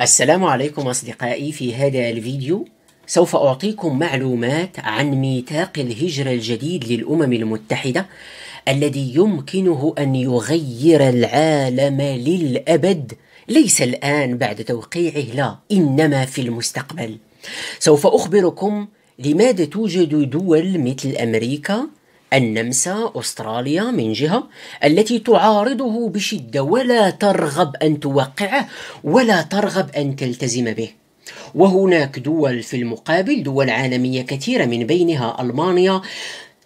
السلام عليكم أصدقائي في هذا الفيديو سوف أعطيكم معلومات عن ميثاق الهجرة الجديد للأمم المتحدة الذي يمكنه أن يغير العالم للأبد ليس الآن بعد توقيعه لا إنما في المستقبل سوف أخبركم لماذا توجد دول مثل أمريكا النمسا أستراليا من جهة التي تعارضه بشدة ولا ترغب أن توقعه ولا ترغب أن تلتزم به وهناك دول في المقابل دول عالمية كثيرة من بينها ألمانيا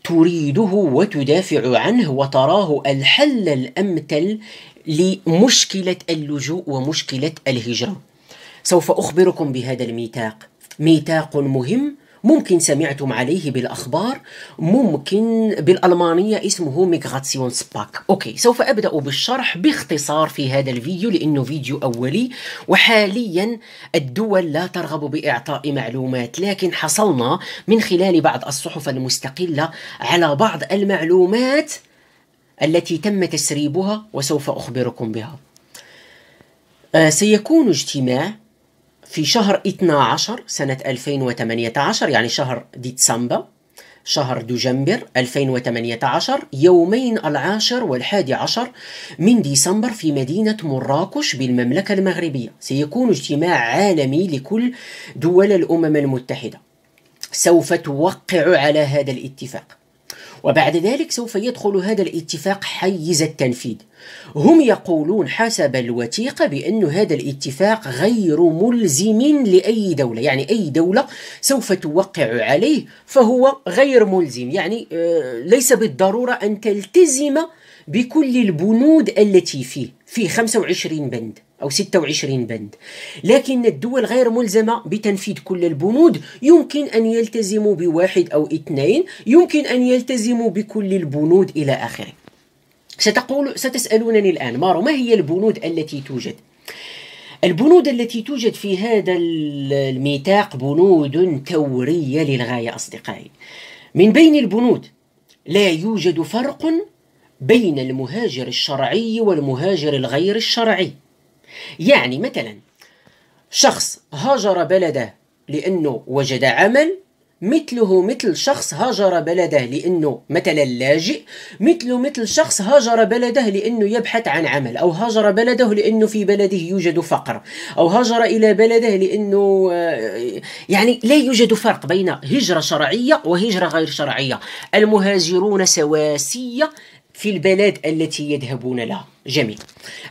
تريده وتدافع عنه وتراه الحل الأمثل لمشكلة اللجوء ومشكلة الهجرة سوف أخبركم بهذا الميثاق ميثاق مهم ممكن سمعتم عليه بالأخبار ممكن بالألمانية اسمه ميغراتسيون سباك أوكي سوف أبدأ بالشرح باختصار في هذا الفيديو لأنه فيديو أولي وحاليا الدول لا ترغب بإعطاء معلومات لكن حصلنا من خلال بعض الصحف المستقلة على بعض المعلومات التي تم تسريبها وسوف أخبركم بها آه، سيكون اجتماع في شهر 12 سنة 2018 يعني شهر ديسمبر شهر دجنبر 2018 يومين العاشر والحادي عشر من ديسمبر في مدينة مراكش بالمملكة المغربية سيكون اجتماع عالمي لكل دول الأمم المتحدة سوف توقع على هذا الاتفاق وبعد ذلك سوف يدخل هذا الاتفاق حيز التنفيذ هم يقولون حسب الوثيقة بأن هذا الاتفاق غير ملزم لأي دولة يعني أي دولة سوف توقع عليه فهو غير ملزم يعني آه، ليس بالضرورة أن تلتزم بكل البنود التي فيه في 25 بند أو 26 بند لكن الدول غير ملزمة بتنفيذ كل البنود يمكن أن يلتزموا بواحد أو اثنين يمكن أن يلتزموا بكل البنود إلى آخره ستقول ستسألونني الآن مارو ما هي البنود التي توجد؟ البنود التي توجد في هذا الميثاق بنود ثورية للغاية أصدقائي من بين البنود لا يوجد فرق بين المهاجر الشرعي والمهاجر الغير الشرعي يعني مثلا شخص هاجر بلده لأنه وجد عمل مثله مثل شخص هاجر بلده لأنه مثلا لاجئ مثله مثل شخص هاجر بلده لأنه يبحث عن عمل أو هاجر بلده لأنه في بلده يوجد فقر أو هاجر إلى بلده لأنه آه، يعني لا يوجد فرق بين هجرة شرعية وهجرة غير شرعية المهاجرون سواسية في البلاد التي يذهبون لها جميل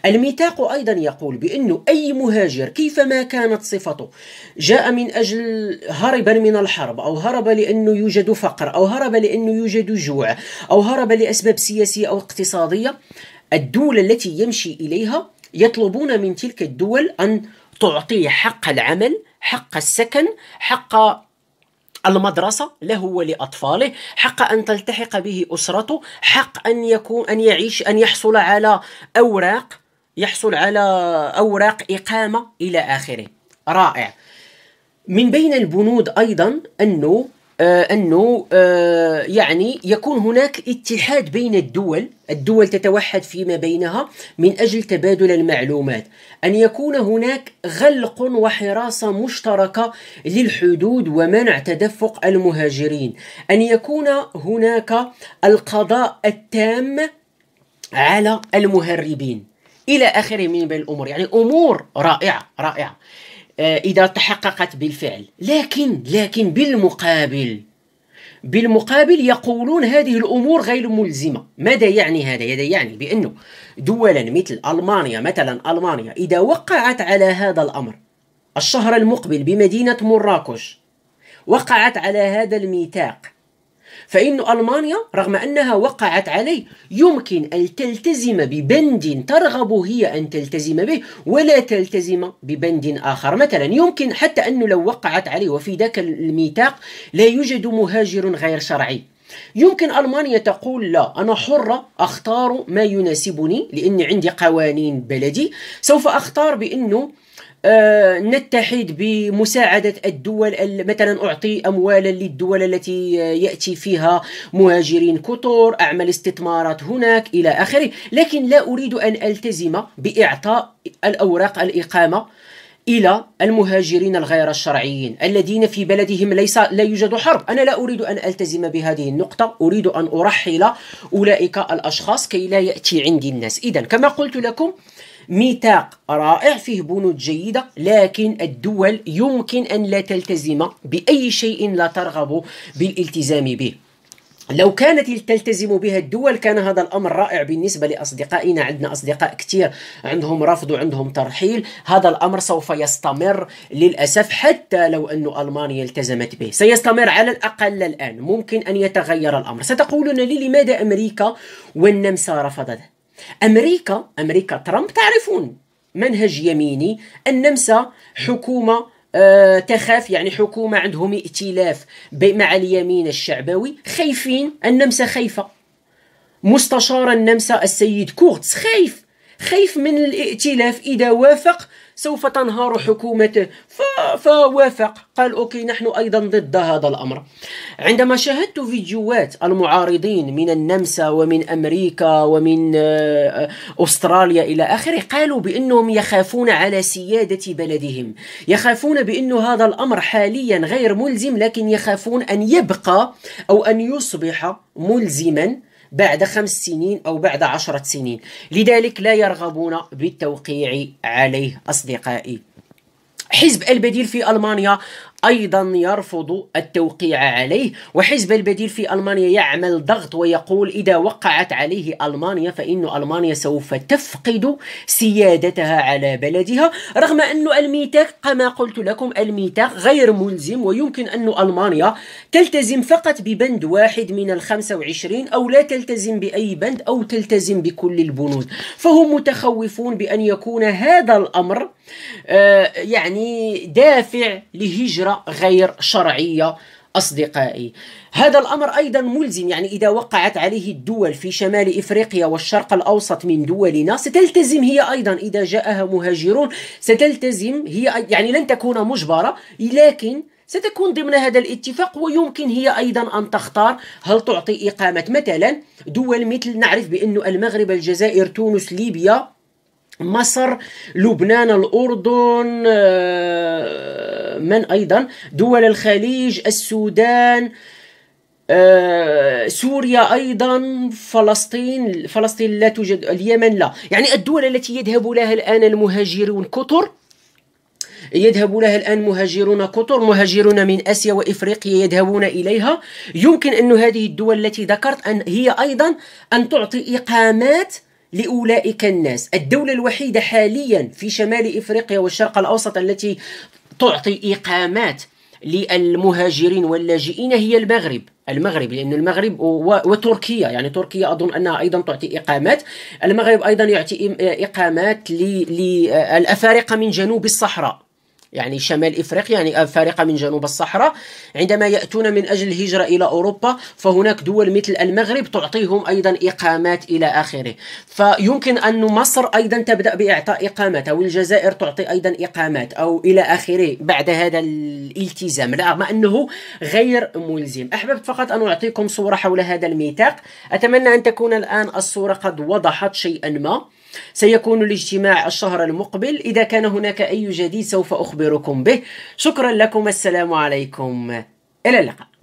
الميثاق أيضا يقول بأنه أي مهاجر كيفما كانت صفته جاء من أجل هربا من الحرب أو هرب لأنه يوجد فقر أو هرب لأنه يوجد جوع أو هرب لأسباب سياسية أو اقتصادية الدولة التي يمشي إليها يطلبون من تلك الدول أن تعطيه حق العمل حق السكن حق المدرسة له ولأطفاله لأطفاله حق أن تلتحق به أسرته حق أن يكون أن يعيش أن يحصل على أوراق يحصل على أوراق إقامة إلى آخره رائع من بين البنود أيضا أنه آه، انه آه، يعني يكون هناك اتحاد بين الدول الدول تتوحد فيما بينها من اجل تبادل المعلومات ان يكون هناك غلق وحراسه مشتركه للحدود ومنع تدفق المهاجرين ان يكون هناك القضاء التام على المهربين الى اخره من بين الامور يعني امور رائعه رائعه آه، إذا تحققت بالفعل لكن لكن بالمقابل بالمقابل يقولون هذه الامور غير ملزمه، ماذا يعني هذا؟ هذا يعني بانه دولا مثل المانيا مثلا المانيا اذا وقعت على هذا الامر الشهر المقبل بمدينه مراكش وقعت على هذا الميثاق فإن ألمانيا رغم أنها وقعت عليه يمكن أن تلتزم ببند ترغب هي أن تلتزم به ولا تلتزم ببند آخر مثلا يمكن حتى أنه لو وقعت عليه وفي ذاك الميثاق لا يوجد مهاجر غير شرعي يمكن ألمانيا تقول لا أنا حرة أختار ما يناسبني لأني عندي قوانين بلدي سوف أختار بأنه آه، نتحد بمساعدة الدول مثلا أعطي أموالا للدول التي يأتي فيها مهاجرين كثر أعمل استثمارات هناك إلى آخره لكن لا أريد أن ألتزم بإعطاء الأوراق الإقامة الى المهاجرين الغير الشرعيين الذين في بلدهم ليس لا يوجد حرب انا لا اريد ان التزم بهذه النقطه اريد ان ارحل اولئك الاشخاص كي لا ياتي عندي الناس اذا كما قلت لكم ميثاق رائع فيه بنود جيدة لكن الدول يمكن أن لا تلتزم بأي شيء لا ترغب بالالتزام به لو كانت تلتزم بها الدول كان هذا الامر رائع بالنسبه لاصدقائنا عندنا اصدقاء كثير عندهم رفض وعندهم ترحيل هذا الامر سوف يستمر للاسف حتى لو ان المانيا التزمت به سيستمر على الاقل الان ممكن ان يتغير الامر ستقولون لي لماذا امريكا والنمسا رفضت أمريكا أمريكا ترامب تعرفون منهج يميني النمسا حكومة أه تخاف يعني حكومة عندهم ائتلاف مع اليمين الشعبوي خايفين النمسا خايفة مستشار النمسا السيد كورتس خايف خايف من الائتلاف إذا وافق سوف تنهار حكومته فوافق قال أوكي نحن أيضا ضد هذا الأمر عندما شاهدت فيديوهات المعارضين من النمسا ومن أمريكا ومن آه، أستراليا إلى آخره قالوا بأنهم يخافون على سيادة بلدهم يخافون بأن هذا الأمر حاليا غير ملزم لكن يخافون أن يبقى أو أن يصبح ملزما بعد خمس سنين أو بعد عشرة سنين لذلك لا يرغبون بالتوقيع عليه أصدقائي حزب البديل في ألمانيا أيضا يرفض التوقيع عليه وحزب البديل في ألمانيا يعمل ضغط ويقول إذا وقعت عليه ألمانيا فإن ألمانيا سوف تفقد سيادتها على بلدها رغم أن الميثاق كما قلت لكم الميثاق غير ملزم ويمكن أن ألمانيا تلتزم فقط ببند واحد من ال 25 أو لا تلتزم بأي بند أو تلتزم بكل البنود فهم متخوفون بأن يكون هذا الأمر آه، يعني دافع لهجرة ظاهرة غير شرعية أصدقائي هذا الأمر أيضا ملزم يعني إذا وقعت عليه الدول في شمال إفريقيا والشرق الأوسط من دولنا ستلتزم هي أيضا إذا جاءها مهاجرون ستلتزم هي يعني لن تكون مجبرة لكن ستكون ضمن هذا الاتفاق ويمكن هي أيضا أن تختار هل تعطي إقامة مثلا دول مثل نعرف بأن المغرب الجزائر تونس ليبيا مصر لبنان الأردن آه، من أيضا دول الخليج السودان آه، سوريا ايضا فلسطين فلسطين لا توجد اليمن لا يعني الدول التي يذهب لها الان المهاجرون كثر يذهب لها الآن مهاجرون كثر مهاجرون من آسيا وإفريقيا يذهبون إليها يمكن أن هذه الدول التي ذكرت أن هي أيضا أن تعطي إقامات لأولئك الناس الدولة الوحيدة حاليا في شمال إفريقيا والشرق الأوسط التي تعطي إقامات للمهاجرين واللاجئين هي المغرب المغرب لأن المغرب وتركيا يعني تركيا أظن أنها أيضا تعطي إقامات المغرب أيضا يعطي إقامات للأفارقة من جنوب الصحراء يعني شمال افريقيا يعني آه، فارقه من جنوب الصحراء عندما ياتون من اجل الهجره الى اوروبا فهناك دول مثل المغرب تعطيهم ايضا اقامات الى اخره فيمكن ان مصر ايضا تبدا باعطاء اقامات او الجزائر تعطي ايضا اقامات او الى اخره بعد هذا الالتزام رغم انه غير ملزم احببت فقط ان اعطيكم صوره حول هذا الميثاق اتمنى ان تكون الان الصوره قد وضحت شيئا ما سيكون الاجتماع الشهر المقبل إذا كان هناك أي جديد سوف أخبركم به شكرا لكم السلام عليكم إلى اللقاء